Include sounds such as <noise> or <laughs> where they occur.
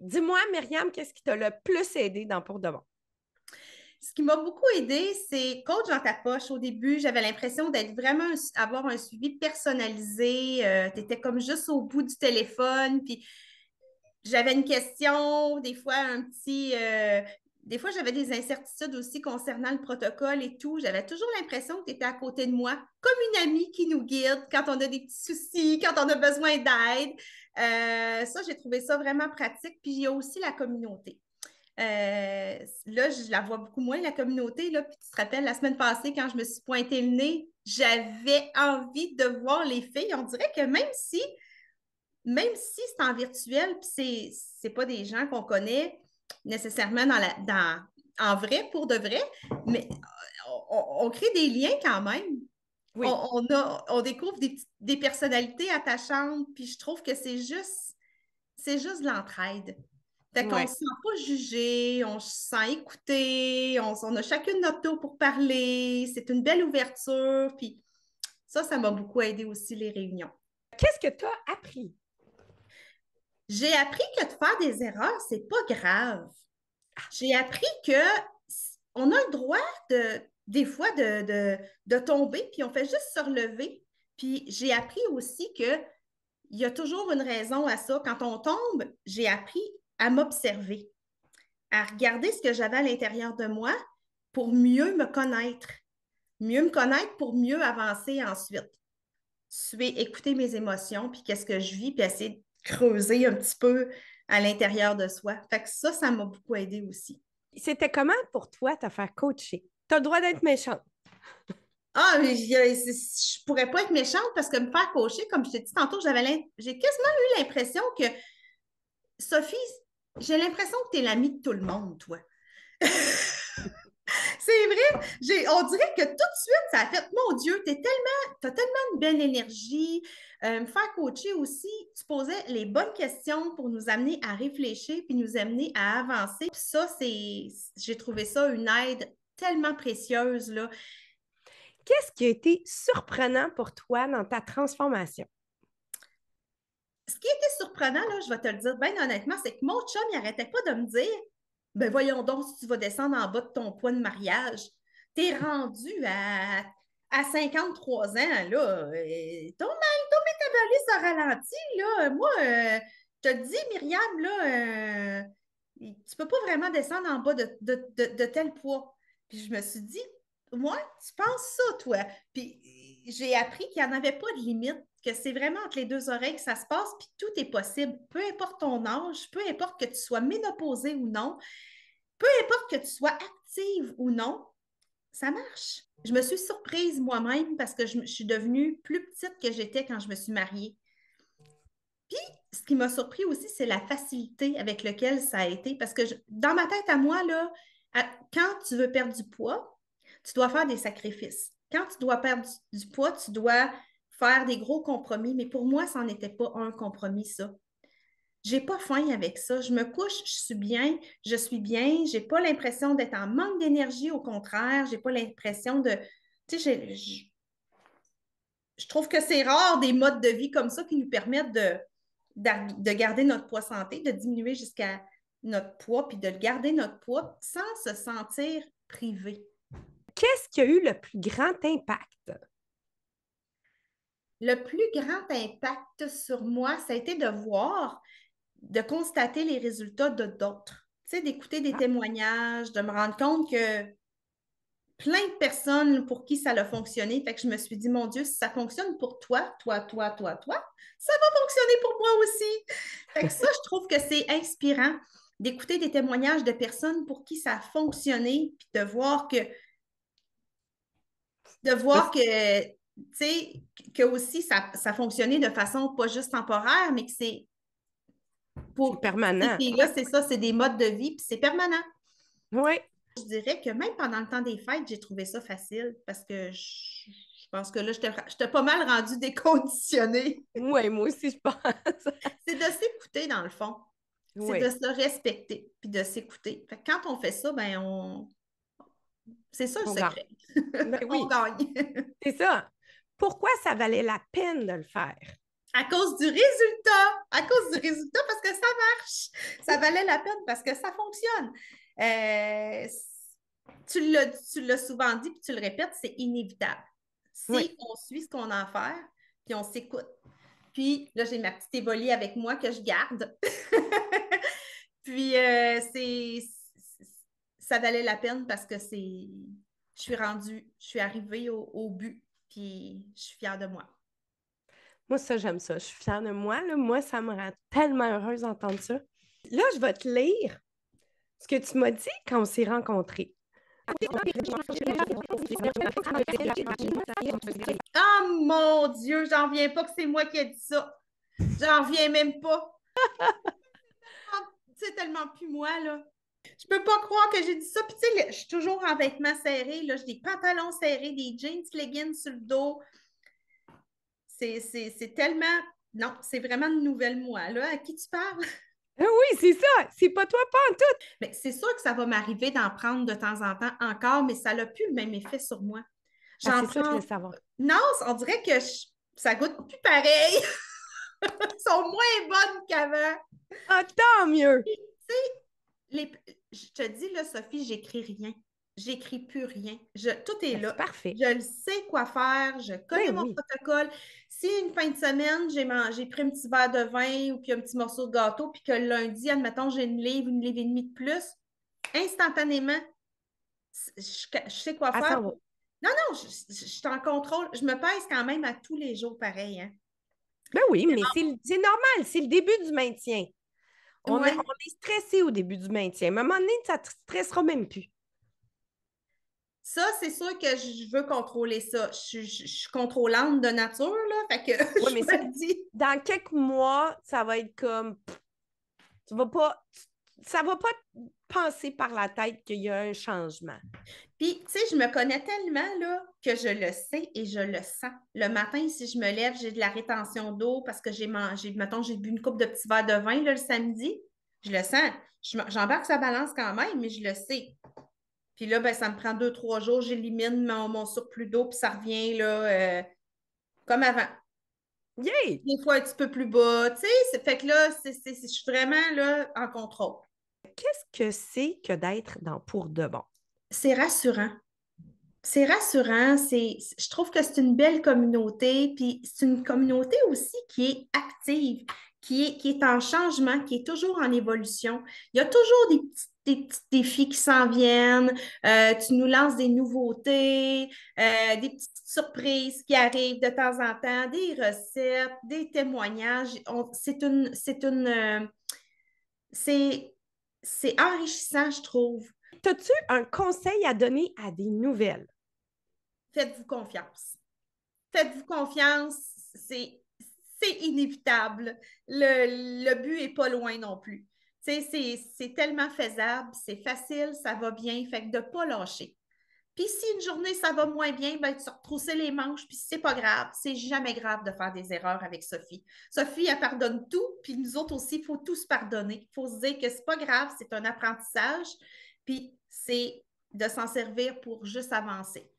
Dis-moi, Myriam, qu'est-ce qui t'a le plus aidé dans Pour Devant? Ce qui m'a beaucoup aidé, c'est coach dans ta poche. Au début, j'avais l'impression d'être vraiment avoir un suivi personnalisé. Euh, tu étais comme juste au bout du téléphone, puis j'avais une question, des fois un petit. Euh, des fois, j'avais des incertitudes aussi concernant le protocole et tout. J'avais toujours l'impression que tu étais à côté de moi, comme une amie qui nous guide quand on a des petits soucis, quand on a besoin d'aide. Euh, ça, j'ai trouvé ça vraiment pratique. Puis il y a aussi la communauté. Euh, là, je la vois beaucoup moins, la communauté. Là. Puis tu te rappelles, la semaine passée, quand je me suis pointée le nez, j'avais envie de voir les filles. On dirait que même si, même si c'est en virtuel, puis c'est n'est pas des gens qu'on connaît nécessairement dans la, dans, en vrai, pour de vrai, mais euh, on crée des liens quand même. On, on, découvre des, personnalités attachantes, puis je trouve que c'est juste, c'est juste de l'entraide. Fait qu'on ne se sent pas jugé, on se sent écouté, on, a chacune notre tour pour parler, c'est une belle ouverture, puis ça, ça m'a beaucoup aidé aussi les réunions. Qu'est-ce que tu as appris? J'ai appris que de faire des erreurs, c'est pas grave. Ah. J'ai appris que on a le droit de, des fois de, tomber, puis on fait juste se relever. Puis j'ai appris aussi qu'il y a toujours une raison à ça. Quand on tombe, j'ai appris à m'observer, à regarder ce que j'avais à l'intérieur de moi pour mieux me connaître, mieux me connaître pour mieux avancer ensuite. Suis écouter mes émotions, puis qu'est-ce que je vis, puis essayer de creuser un petit peu à l'intérieur de soi. Fait que ça, ça m'a beaucoup aidé aussi. C'était comment pour toi te faire coacher? as le droit d'être méchante. Ah, mais euh, je pourrais pas être méchante parce que me faire coacher, comme je t'ai dit tantôt, j'ai quasiment eu l'impression que Sophie, j'ai l'impression que tu es l'amie de tout le monde, toi. <laughs> C'est vrai, j'ai, on dirait que tout de suite, ça a fait Mon Dieu, tu tellement, as tellement une belle énergie. Euh, me faire coacher aussi, tu posais les bonnes questions pour nous amener à réfléchir puis nous amener à avancer. Puis ça, c'est, j'ai trouvé ça une aide tellement précieuse. Là. Qu'est-ce qui a été surprenant pour toi dans ta transformation? Ce qui a été surprenant, je vais te le dire bien honnêtement, c'est que mon chum n'arrêtait pas de me dire Ben voyons donc si tu vas descendre en bas de ton poids de mariage, tu es rendu à, 53 ans, là, ton, métabolisme a ralenti, là. Moi, euh, je te dis, Myriam, là, ne euh, tu peux pas vraiment descendre en bas de, de tel poids. Puis je me suis dit, moi, tu penses ça, toi. Puis j'ai appris qu'il n'y en avait pas de limite, que c'est vraiment entre les deux oreilles que ça se passe, puis tout est possible, peu importe ton âge, peu importe que tu sois ménopausée ou non, peu importe que tu sois active ou non, ça marche. Je me suis surprise moi-même parce que je, suis devenue plus petite que j'étais quand je me suis mariée. Puis, ce qui m'a surpris aussi, c'est la facilité avec laquelle ça a été. Parce que dans ma tête à moi, là, quand tu veux perdre du poids, tu dois faire des sacrifices. Quand tu dois perdre du, poids, tu dois faire des gros compromis, mais pour moi, ça n'était pas un compromis, ça. J'ai pas faim avec ça. Je me couche, je suis bien, je suis bien, j'ai pas l'impression d'être en manque d'énergie, au contraire, j'ai pas l'impression de. Tu sais, je, trouve que c'est rare des modes de vie comme ça qui nous permettent de, de garder notre poids santé, de diminuer jusqu'à notre poids, puis de le garder notre poids sans se sentir privé. Qu'est-ce qui a eu le plus grand impact? Le plus grand impact sur moi, ça a été de voir, de constater les résultats de d'autres. Tu sais, d'écouter des ah. témoignages, de me rendre compte que plein de personnes pour qui ça a fonctionné. Fait que je me suis dit, mon Dieu, si ça fonctionne pour toi, toi, toi, toi, toi, ça va fonctionner pour moi aussi. Fait que ça, je trouve que c'est inspirant d'écouter des témoignages de personnes pour qui ça a fonctionné, puis de voir que de voir que, tu sais, que aussi ça, ça fonctionné de façon pas juste temporaire, mais que c'est pour permanent. Et là, c'est ça, c'est des modes de vie, puis c'est permanent. Oui. Je dirais que même pendant le temps des fêtes, j'ai trouvé ça facile parce que je, pense que là, je t'ai pas mal rendu déconditionné oui, moi aussi, je pense. c'est de s'écouter dans le fond. C'est de se respecter puis de s'écouter. Quand on fait ça, ben on. C'est ça le secret. Ben <laughs> on gagne. C'est ça. Pourquoi ça valait la peine de le faire? À cause du résultat. À cause du résultat, parce que ça marche. Ça valait la peine parce que ça fonctionne. Euh, tu l'as souvent dit, puis tu le répètes, c'est inévitable. Si on suit ce qu'on a fait puis on s'écoute, puis là, j'ai ma petite évolie avec moi que je garde. <laughs> Puis euh, c'est ça valait la peine parce que c'est je suis rendue, je suis arrivée au, but, puis je suis fière de moi. Moi, ça, j'aime ça. Je suis fière de moi. Là. Moi, ça me rend tellement heureuse d'entendre ça. Là, je vais te lire ce que tu m'as dit quand on s'est rencontrés. Oh mon Dieu, j'en reviens pas que c'est moi qui ai dit ça. J'en viens même pas. <laughs> c'est tellement plus moi, là. Je peux pas croire que j'ai dit ça. Puis, tu sais, je suis toujours en vêtements serrés, là. J'ai des pantalons serrés, des jeans, leggings sur le dos. C'est tellement. Non, c'est vraiment une nouvelle moi, là. À qui tu parles? Eh oui, c'est ça. C'est pas toi, pas en tout. Mais c'est sûr que ça va m'arriver d'en prendre de temps en temps encore, mais ça n'a plus le même effet sur moi. J'en ah, que ça savoir. Non, on dirait que ça goûte plus pareil. <laughs> Ils sont moins bonnes qu'avant. Ah, tant mieux. Tu je te dis, là, Sophie, j'écris rien. J'écris plus rien. Tout est ben, là. parfait. Je sais quoi faire. Je connais ben mon protocole si une fin de semaine, j'ai mangé, pris un petit verre de vin ou puis un petit morceau de gâteau, puis que lundi, admettons, j'ai une livre, une livre et demie de plus, instantanément, je, sais quoi ah, faire. Non, non, je, suis en contrôle. Je me pèse quand même à tous les jours pareil. Hein. Ben oui, mais c'est normal, c'est le début du maintien. On, est, on est stressé au début du maintien. À un moment donné, ça ne te stressera même plus. Ça, c'est sûr que je veux contrôler ça. Je, suis contrôlante de nature, là. Fait que <laughs> Dans quelques mois, ça va être comme. Tu vas pas. Ça va pas penser par la tête qu'il y a un changement. Puis, tu sais, je me connais tellement, là, que je le sais et je le sens. Le matin, si je me lève, j'ai de la rétention d'eau parce que j'ai mangé, mettons, j'ai bu une coupe de petits verres de vin, le samedi. Je le sens. J'embarque ça sa balance quand même, mais je le sais. Puis là, ben, ça me prend deux, trois jours, j'élimine mon, mon, surplus d'eau, puis ça revient là, euh, comme avant. Yay! Des fois, un petit peu plus bas. Tu sais, fait que là, je suis vraiment là, en contrôle. Qu'est-ce que c'est que d'être dans pour de bon? C'est rassurant. C'est rassurant. C'est, je trouve que c'est une belle communauté. Puis c'est une communauté aussi qui est active, qui est, en changement, qui est toujours en évolution. Il y a toujours des petits, défis qui s'en viennent, euh, tu nous lances des nouveautés, euh, des petites surprises qui arrivent de temps en temps, des recettes, des témoignages. C'est une, c'est une, euh, c'est, c'est enrichissant, je trouve. As-tu un conseil à donner à des nouvelles? Faites-vous confiance. Faites-vous confiance. C'est c'est inévitable. Le, but n'est pas loin non plus. C'est tellement faisable, c'est facile, ça va bien, fait de ne pas lâcher. Puis si une journée, ça va moins bien, ben, tu retrousses les manches, puis c'est pas grave, c'est jamais grave de faire des erreurs avec Sophie. Sophie, elle pardonne tout, puis nous autres aussi, il faut tous pardonner. Il faut se dire que c'est pas grave, c'est un apprentissage, puis c'est de s'en servir pour juste avancer.